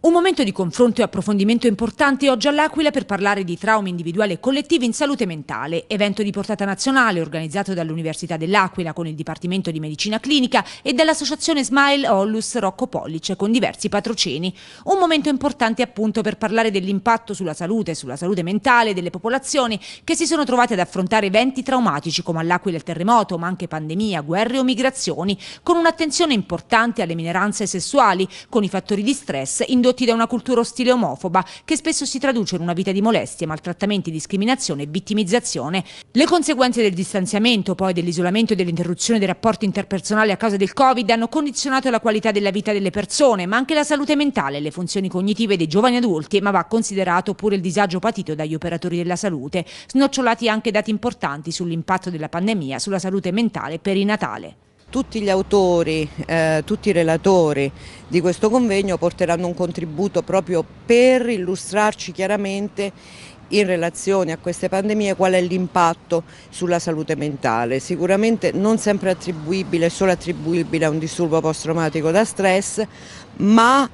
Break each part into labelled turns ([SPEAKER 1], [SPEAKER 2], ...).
[SPEAKER 1] Un momento di confronto e approfondimento importante oggi all'Aquila per parlare di traumi individuali e collettivi in salute mentale, evento di portata nazionale organizzato dall'Università dell'Aquila con il Dipartimento di Medicina Clinica e dall'associazione Smile Ollus Rocco Pollice con diversi patrocini. Un momento importante appunto per parlare dell'impatto sulla salute e sulla salute mentale delle popolazioni che si sono trovate ad affrontare eventi traumatici come all'Aquila il terremoto, ma anche pandemia, guerre o migrazioni, con un'attenzione importante alle mineranze sessuali, con i fattori di stress in indotti da una cultura ostile omofoba che spesso si traduce in una vita di molestie, maltrattamenti, discriminazione e vittimizzazione. Le conseguenze del distanziamento, poi dell'isolamento e dell'interruzione dei rapporti interpersonali a causa del Covid hanno condizionato la qualità della vita delle persone, ma anche la salute mentale e le funzioni cognitive dei giovani adulti, ma va considerato pure il disagio patito dagli operatori della salute, snocciolati anche dati importanti sull'impatto della pandemia sulla salute mentale per Natale
[SPEAKER 2] tutti gli autori, eh, tutti i relatori di questo convegno porteranno un contributo proprio per illustrarci chiaramente in relazione a queste pandemie qual è l'impatto sulla salute mentale. Sicuramente non sempre attribuibile, solo attribuibile a un disturbo post-traumatico da stress, ma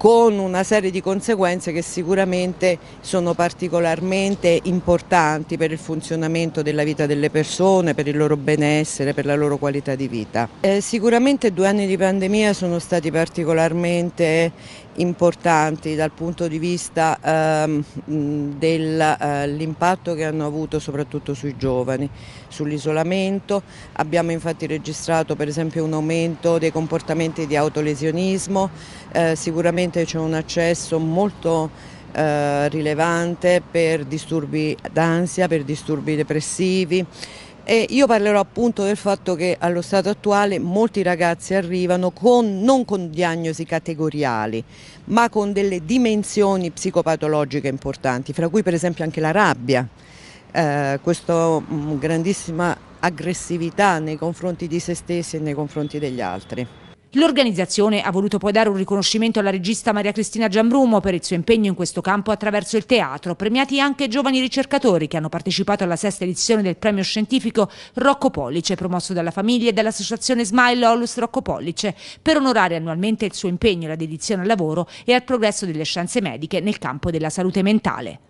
[SPEAKER 2] con una serie di conseguenze che sicuramente sono particolarmente importanti per il funzionamento della vita delle persone, per il loro benessere, per la loro qualità di vita. Eh, sicuramente due anni di pandemia sono stati particolarmente importanti dal punto di vista ehm, dell'impatto eh, che hanno avuto soprattutto sui giovani, sull'isolamento. Abbiamo infatti registrato per esempio un aumento dei comportamenti di autolesionismo, eh, sicuramente attualmente c'è un accesso molto eh, rilevante per disturbi d'ansia, per disturbi depressivi. E io parlerò appunto del fatto che allo stato attuale molti ragazzi arrivano con, non con diagnosi categoriali, ma con delle dimensioni psicopatologiche importanti, fra cui per esempio anche la rabbia, eh, questa mm, grandissima aggressività nei confronti di se stessi e nei confronti degli altri.
[SPEAKER 1] L'organizzazione ha voluto poi dare un riconoscimento alla regista Maria Cristina Giambrumo per il suo impegno in questo campo attraverso il teatro, premiati anche giovani ricercatori che hanno partecipato alla sesta edizione del premio scientifico Rocco Pollice, promosso dalla famiglia e dall'associazione Smile Onlus Rocco Pollice, per onorare annualmente il suo impegno, la dedizione al lavoro e al progresso delle scienze mediche nel campo della salute mentale.